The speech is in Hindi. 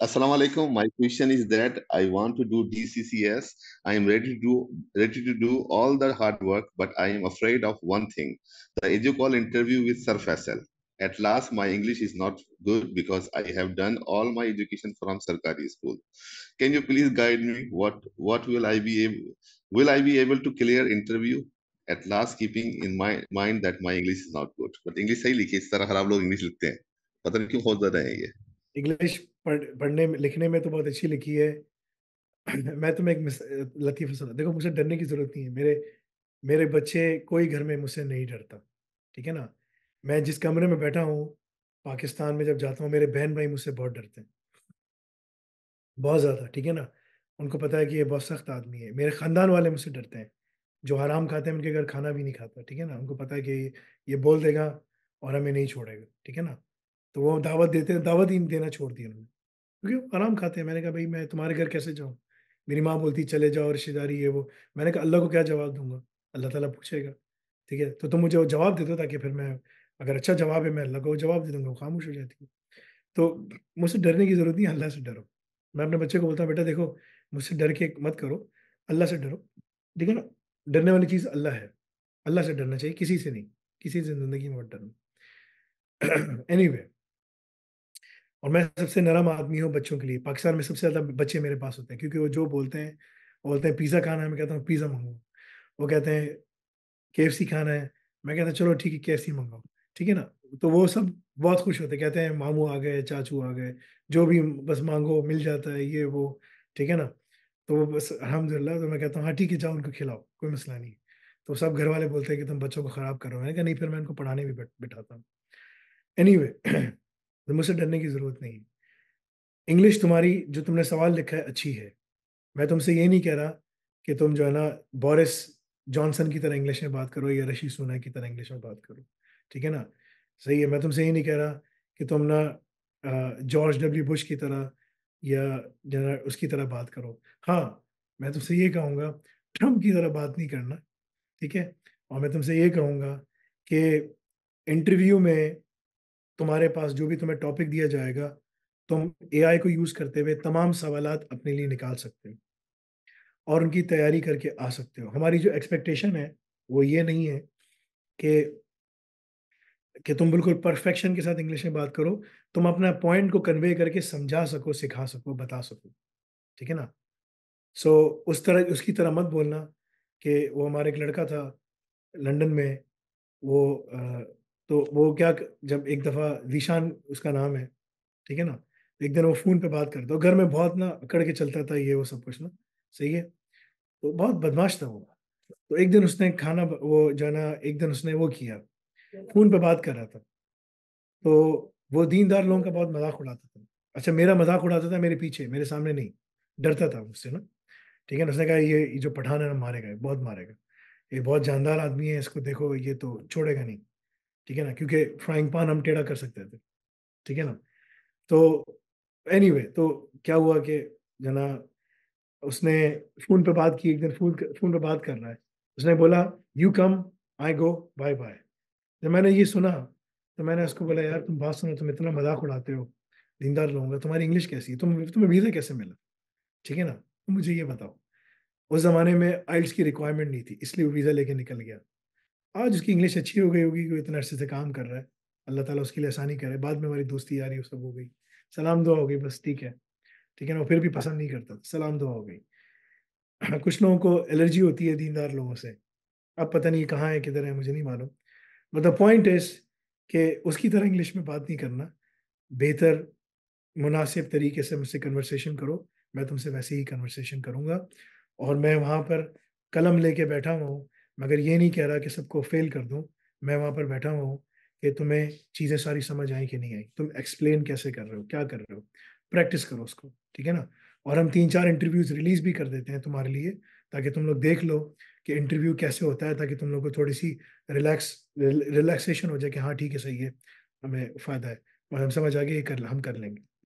Assalamu alaikum. My question is that I want to do DCCS. I am ready to do ready to do all the hard work, but I am afraid of one thing: the EduCall interview with Sir Faisal. At last, my English is not good because I have done all my education from Sarkari school. Can you please guide me? What what will I be able will I be able to clear interview? At last, keeping in my mind that my English is not good. But English सही likhe. Is tarah her log English English hain. Pata nahi kyun क्यों खोज रहे ye. English पढ़ पढ़ने में लिखने में तो बहुत अच्छी लिखी है मैं तुम्हें एक लतीफ़ा सुना देखो मुझसे डरने की ज़रूरत नहीं है मेरे मेरे बच्चे कोई घर में मुझसे नहीं डरता ठीक है ना मैं जिस कमरे में बैठा हूँ पाकिस्तान में जब जाता हूँ मेरे बहन भाई मुझसे बहुत डरते हैं बहुत ज़्यादा ठीक है ना उनको पता है कि ये बहुत सख्त आदमी है मेरे ख़ानदान वाले मुझसे डरते हैं जो हराम खाते हैं उनके घर खाना भी नहीं खाता ठीक है ना उनको पता है कि ये बोल देगा और हमें नहीं छोड़ेगा ठीक है ना तो वो दावत देते हैं दावत ही देना छोड़ दी उन्होंने क्योंकि आराम खाते हैं मैंने कहा भाई मैं तुम्हारे घर कैसे जाऊँ मेरी माँ बोलती चले जाओ रिश्तेदारी ये वो मैंने कहा अल्लाह को क्या जवाब दूंगा अल्लाह ताला पूछेगा ठीक है तो तुम मुझे वो जवाब दे दो ताकि फिर मैं अगर अच्छा जवाब है मैं अल्लाह को जवाब दे दूंगा खामोश हो जाती है तो मुझसे डरने की ज़रूरत नहीं अल्लाह से डरो मैं अपने बच्चे को बोलता हूँ बेटा देखो मुझसे डर के मत करो अल्लाह से डरो ठीक है ना डरने वाली चीज़ अल्लाह है अल्लाह से डरना चाहिए किसी से नहीं किसी से ज़िंदगी में मत डरना एनी anyway, और मैं सबसे नरम आदमी हूँ बच्चों के लिए पाकिस्तान में सबसे ज़्यादा बच्चे मेरे पास होते हैं क्योंकि वो जो बोलते हैं बोलते हैं पिज़्ज़ा खाना है मैं कहता हूँ पिज़्ज़ा मंगाऊ वो कहते हैं के खाना है मैं कहता चलो ठीक है के मंगाओ ठीक है ना तो वो सब बहुत खुश होते कहते हैं मामू आ गए चाचू आ गए जो भी बस मांगो मिल जाता है ये वो ठीक है ना तो वो बस अलहमदिल्ला तो मैं कहता हूँ हाँ ठीक है जाओ उनको खिलाओ कोई मसला नहीं तो सब घर वाले बोलते हैं कि तुम बच्चों को ख़राब करो मैंने कहा नहीं फिर मैं उनको पढ़ाने भी बैठाता हूँ एनी anyway, तो मुझसे डरने की ज़रूरत नहीं इंग्लिश तुम्हारी जो तुमने सवाल लिखा है अच्छी है मैं तुमसे ये नहीं कह रहा कि तुम जो है ना बोरिस जॉनसन की तरह इंग्लिश में बात करो या रशी सोना की तरह इंग्लिश में बात करो ठीक है ना सही है मैं तुमसे ये नहीं कह रहा कि तुम ना जॉर्ज डब्ल्यू बुश की तरह या जना उसकी तरह बात करो हाँ मैं तुमसे ये कहूँगा ट्रम्प की तरह बात नहीं करना ठीक है और मैं तुमसे ये कहूँगा कि इंटरव्यू में तुम्हारे पास जो भी तुम्हें टॉपिक दिया जाएगा तुम एआई को यूज करते हुए तमाम सवाल अपने लिए निकाल सकते हो और उनकी तैयारी करके आ सकते हो हमारी जो एक्सपेक्टेशन है वो ये नहीं है कि कि तुम बिल्कुल परफेक्शन के साथ इंग्लिश में बात करो तुम अपना पॉइंट को कन्वे करके समझा सको सिखा सको बता सको ठीक है ना सो so, उस तरह उसकी तरह मत बोलना कि वो हमारा एक लड़का था लंदन में वो तो वो क्या जब एक दफ़ा जीशान उसका नाम है ठीक है ना तो एक दिन वो फ़ोन पे बात करता घर में बहुत ना अकड़ के चलता था ये वो सब कुछ ना सही है तो बहुत बदमाश था वो तो एक दिन उसने खाना वो जो है ना एक दिन उसने वो किया फ़ोन पे बात कर रहा था तो वो दीनदार लोगों का बहुत मजाक उड़ाता था अच्छा मेरा मजाक उड़ाता था मेरे पीछे मेरे सामने नहीं डरता था उससे ना ठीक है ना उसने कहा ये जो पठान है ना मारेगा बहुत मारेगा ये बहुत जानदार आदमी है इसको देखो ये तो छोड़ेगा नहीं ठीक है ना क्योंकि फ्राइंग पान हम टेढ़ा कर सकते थे ठीक है ना तो एनी anyway, तो क्या हुआ कि जना उसने फोन पे बात की एक दिन फोन फोन पे बात कर रहा है उसने बोला you come I go bye bye जब मैंने ये सुना तो मैंने उसको बोला यार तुम बात सुनो तुम इतना मजाक उड़ाते हो दीनदार लोगों तुम्हारी इंग्लिश कैसी है तुम तुम्हें वीज़ा कैसे मिला ठीक है ना तो मुझे ये बताओ उस ज़माने में आइल्स की रिक्वायरमेंट नहीं थी इसलिए वो वीज़ा लेके निकल गया आज उसकी इंग्लिश अच्छी हो गई होगी कि इतना अर्से से काम कर रहा है अल्लाह ताला उसके लिए आसानी करे बाद में हमारी दोस्ती यारी सब हो गई सलाम दुआ हो गई बस ठीक है ठीक है ना वो फिर भी पसंद नहीं करता सलाम दुआ हो गई कुछ लोगों को एलर्जी होती है दीनदार लोगों से अब पता नहीं कहाँ है किधर है मुझे नहीं मालूम बट द पॉइंट इज कि उसकी तरह इंग्लिश में बात नहीं करना बेहतर मुनासिब तरीके से मुझसे कन्वर्सेशन करो मैं तुमसे वैसे ही कन्वर्सेशन करूँगा और मैं वहाँ पर कलम लेके बैठा हुआ हूँ मगर ये नहीं कह रहा कि सबको फेल कर दूँ मैं वहाँ पर बैठा हुआ हूँ कि तुम्हें चीज़ें सारी समझ आई कि नहीं आई तुम एक्सप्लेन कैसे कर रहे हो क्या कर रहे हो प्रैक्टिस करो उसको ठीक है ना और हम तीन चार इंटरव्यूज रिलीज भी कर देते हैं तुम्हारे लिए ताकि तुम लोग देख लो कि इंटरव्यू कैसे होता है ताकि तुम लोग को थोड़ी सी रिलैक्स रिलैक्सेशन हो जाए कि हाँ ठीक है सही है हमें फ़ायदा है और हम समझ आ गए ये कर हम कर लेंगे